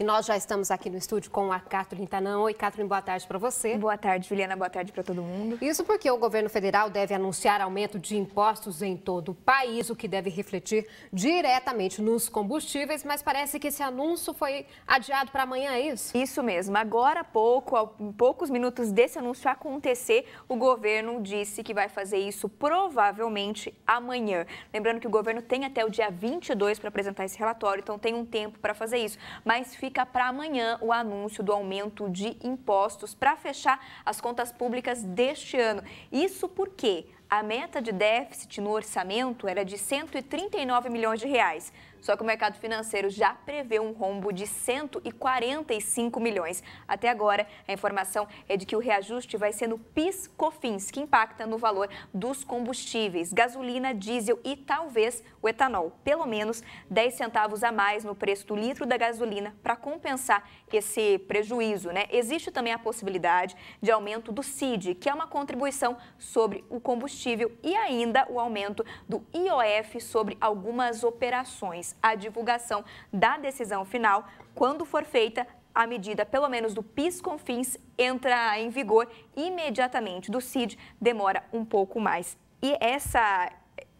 E nós já estamos aqui no estúdio com a Catherine Tanã. Oi, Catherine, boa tarde para você. Boa tarde, Juliana. Boa tarde para todo mundo. Isso porque o governo federal deve anunciar aumento de impostos em todo o país, o que deve refletir diretamente nos combustíveis, mas parece que esse anúncio foi adiado para amanhã, é isso? Isso mesmo. Agora há pouco, há poucos minutos desse anúncio acontecer, o governo disse que vai fazer isso provavelmente amanhã. Lembrando que o governo tem até o dia 22 para apresentar esse relatório, então tem um tempo para fazer isso. Mas fica fica para amanhã o anúncio do aumento de impostos para fechar as contas públicas deste ano. Isso porque a meta de déficit no orçamento era de 139 milhões de reais. Só que o mercado financeiro já prevê um rombo de 145 milhões. Até agora, a informação é de que o reajuste vai ser no PIS-COFINS, que impacta no valor dos combustíveis, gasolina, diesel e talvez o etanol. Pelo menos 10 centavos a mais no preço do litro da gasolina para compensar esse prejuízo. Né? Existe também a possibilidade de aumento do CID, que é uma contribuição sobre o combustível, e ainda o aumento do IOF sobre algumas operações a divulgação da decisão final, quando for feita a medida, pelo menos do PIS-CONFINS, entra em vigor imediatamente. Do CID demora um pouco mais. E essa,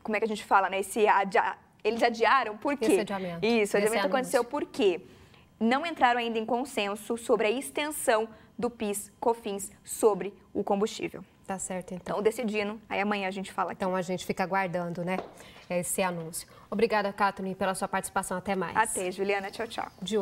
como é que a gente fala, né? Esse adia, eles adiaram por quê? Esse adiamento. Isso, Esse adiamento anúncio. aconteceu por quê? não entraram ainda em consenso sobre a extensão do PIS-COFINS sobre o combustível. Tá certo, então. Então, decidindo, aí amanhã a gente fala aqui. Então, a gente fica aguardando, né, esse anúncio. Obrigada, Catherine, pela sua participação. Até mais. Até, Juliana. Tchau, tchau.